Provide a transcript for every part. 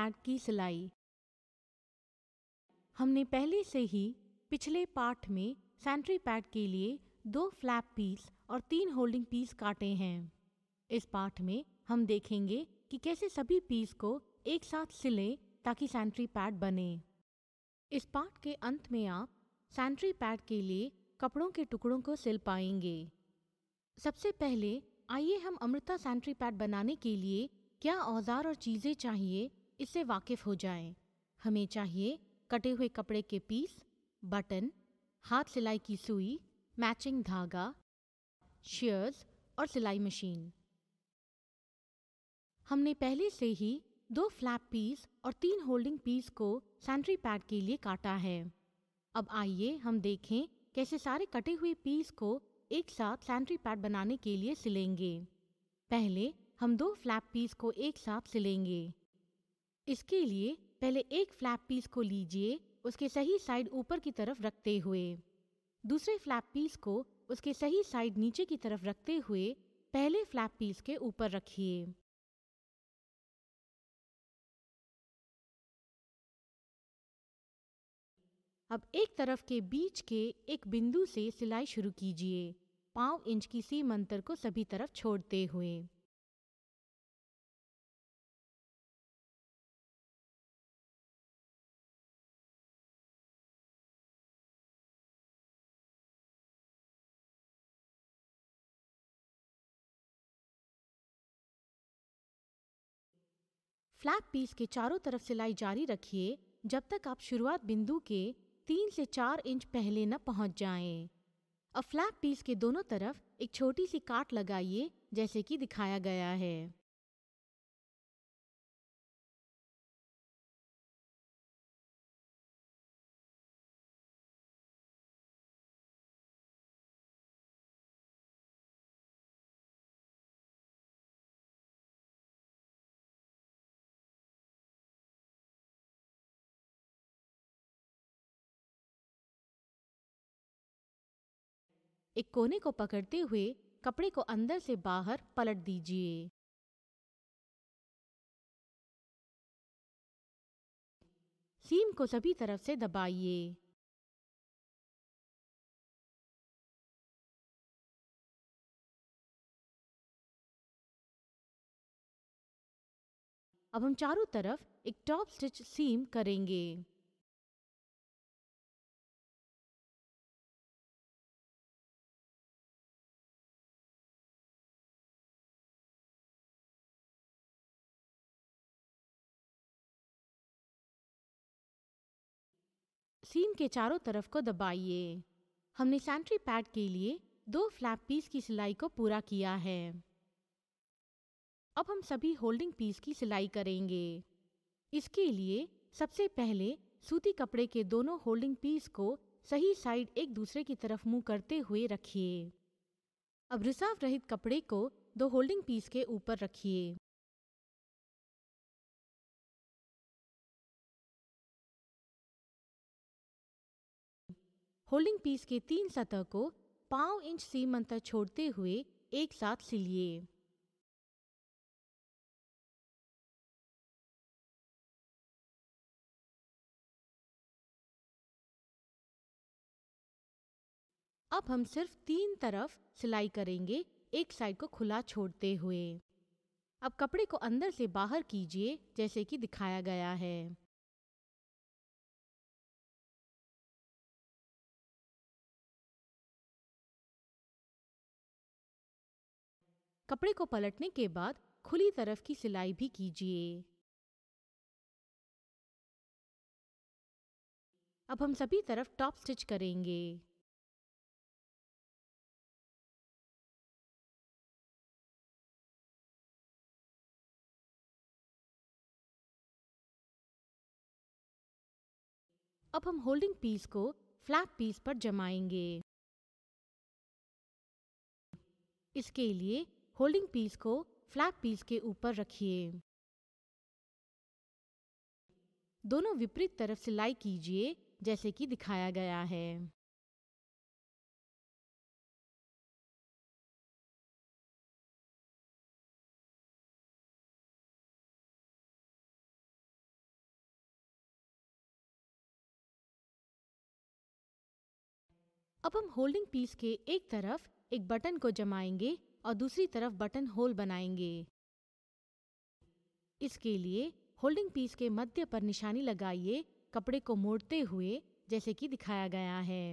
Pad की सिलाई हमने पहले से ही पिछले पार्ट में सेंट्री पैड के लिए दो फ्लैप पीस और तीन होल्डिंग पीस काटे हैं इस पार्ट में हम देखेंगे कि कैसे सभी पीस को एक साथ सिलें ताकि सेंट्री पैड बने इस पार्ट के अंत में आप सैनिटरी पैड के लिए कपड़ों के टुकड़ों को सिल पाएंगे सबसे पहले आइए हम अमृता सैनिटरी पैड बनाने के लिए क्या औजार और चीज़ें चाहिए इससे वाकिफ़ हो जाएं। हमें चाहिए कटे हुए कपड़े के पीस बटन हाथ सिलाई की सुई मैचिंग धागा शेयर्स और सिलाई मशीन हमने पहले से ही दो फ्लैप पीस और तीन होल्डिंग पीस को सैनिटरी पैड के लिए काटा है अब आइए हम देखें कैसे सारे कटे हुए पीस को एक साथ सैनिटरी पैड बनाने के लिए सिलेंगे पहले हम दो फ्लैप पीस को एक साथ सिलेंगे इसके लिए पहले एक फ्लैप पीस को लीजिए उसके सही साइड ऊपर की तरफ रखते हुए दूसरे फ्लैप पीस को उसके सही साइड नीचे की तरफ रखते हुए पहले फ्लैप पीस के ऊपर रखिए अब एक तरफ के बीच के एक बिंदु से सिलाई शुरू कीजिए पाँव इंच की सीम अंतर को सभी तरफ छोड़ते हुए फ्लैप पीस के चारों तरफ सिलाई जारी रखिए जब तक आप शुरुआत बिंदु के तीन से चार इंच पहले न पहुंच जाएं। अब फ्लैप पीस के दोनों तरफ एक छोटी सी काट लगाइए जैसे कि दिखाया गया है एक कोने को पकड़ते हुए कपड़े को अंदर से बाहर पलट दीजिए सीम को सभी तरफ से दबाइए अब हम चारों तरफ एक टॉप स्टिच सीम करेंगे सीम के चारों तरफ को दबाइए हमने सैनिटरी पैड के लिए दो फ्लैप पीस की सिलाई को पूरा किया है अब हम सभी होल्डिंग पीस की सिलाई करेंगे इसके लिए सबसे पहले सूती कपड़े के दोनों होल्डिंग पीस को सही साइड एक दूसरे की तरफ मुंह करते हुए रखिए अब रिसाव रहित कपड़े को दो होल्डिंग पीस के ऊपर रखिए होल्डिंग पीस के तीन सतह को पाँव इंच सीम अंतर छोड़ते हुए एक साथ सिलिए अब हम सिर्फ तीन तरफ सिलाई करेंगे एक साइड को खुला छोड़ते हुए अब कपड़े को अंदर से बाहर कीजिए जैसे कि दिखाया गया है कपड़े को पलटने के बाद खुली तरफ की सिलाई भी कीजिए अब हम सभी तरफ टॉप स्टिच करेंगे अब हम होल्डिंग पीस को फ्लैप पीस पर जमाएंगे इसके लिए होल्डिंग पीस को फ्लैग पीस के ऊपर रखिए दोनों विपरीत तरफ सिलाई कीजिए जैसे कि दिखाया गया है अब हम होल्डिंग पीस के एक तरफ एक बटन को जमाएंगे और दूसरी तरफ बटन होल बनाएंगे इसके लिए होल्डिंग पीस के मध्य पर निशानी लगाइए कपड़े को मोड़ते हुए जैसे कि दिखाया गया है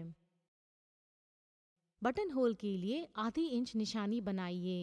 बटन होल के लिए आधी इंच निशानी बनाइए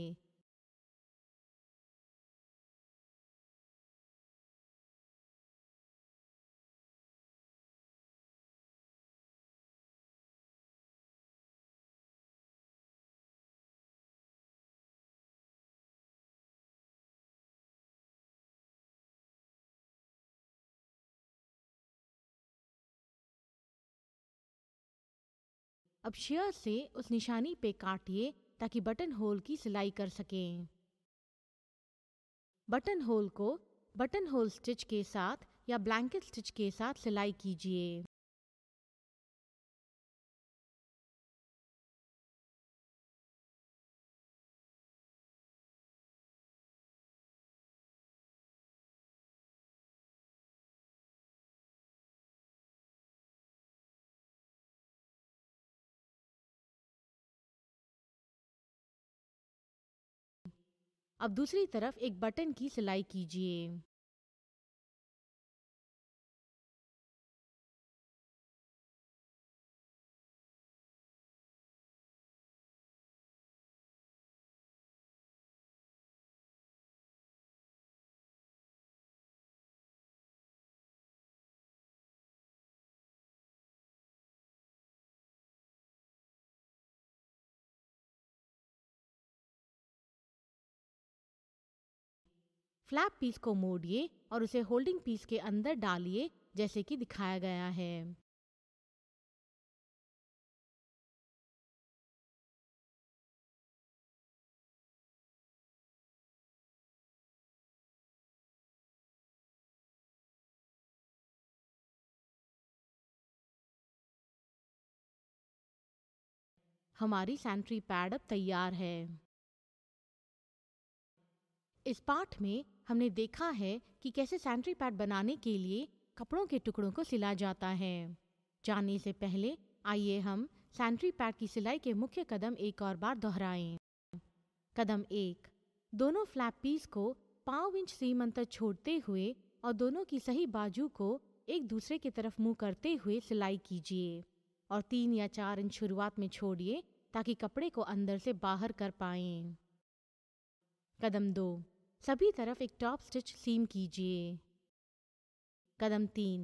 अब शेयर से उस निशानी पे काटिए ताकि बटन होल की सिलाई कर सकें बटन होल को बटन होल स्टिच के साथ या ब्लैंकेट स्टिच के साथ सिलाई कीजिए अब दूसरी तरफ एक बटन की सिलाई कीजिए फ्लैप पीस को मोड़िए और उसे होल्डिंग पीस के अंदर डालिए जैसे कि दिखाया गया है हमारी सैनिटरी पैड अब तैयार है इस पाठ में हमने देखा है कि कैसे सैनिटरी पैड बनाने के लिए कपड़ों के टुकड़ों को सिला जाता है जाने से पहले आइए हम सैनिटरी पैड की सिलाई के मुख्य कदम एक और बार दोहराएं। कदम एक दोनों फ्लैप पीस को पाँव इंच सीम अंतर छोड़ते हुए और दोनों की सही बाजू को एक दूसरे की तरफ मुंह करते हुए सिलाई कीजिए और तीन या चार इंच शुरुआत में छोड़िए ताकि कपड़े को अंदर से बाहर कर पाएं। कदम दो सभी तरफ एक टॉप स्टिच सीम कीजिए कदम तीन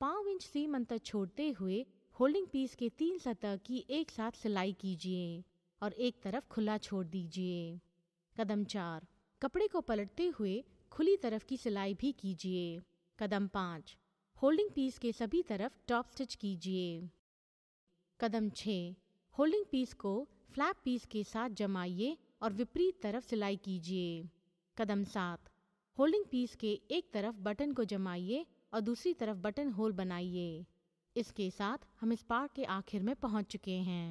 पाँव इंच सीम अंतर छोड़ते हुए होल्डिंग पीस के तीन सतह की एक साथ सिलाई कीजिए और एक तरफ खुला छोड़ दीजिए कदम चार कपड़े को पलटते हुए खुली तरफ की सिलाई भी कीजिए कदम पाँच होल्डिंग पीस के सभी तरफ टॉप स्टिच कीजिए कदम छः होल्डिंग पीस को फ्लैप पीस के साथ जमाइए और विपरीत तरफ सिलाई कीजिए कदम सात होल्डिंग पीस के एक तरफ बटन को जमाइए और दूसरी तरफ बटन होल बनाइए इसके साथ हम इस पार्ट के आखिर में पहुंच चुके हैं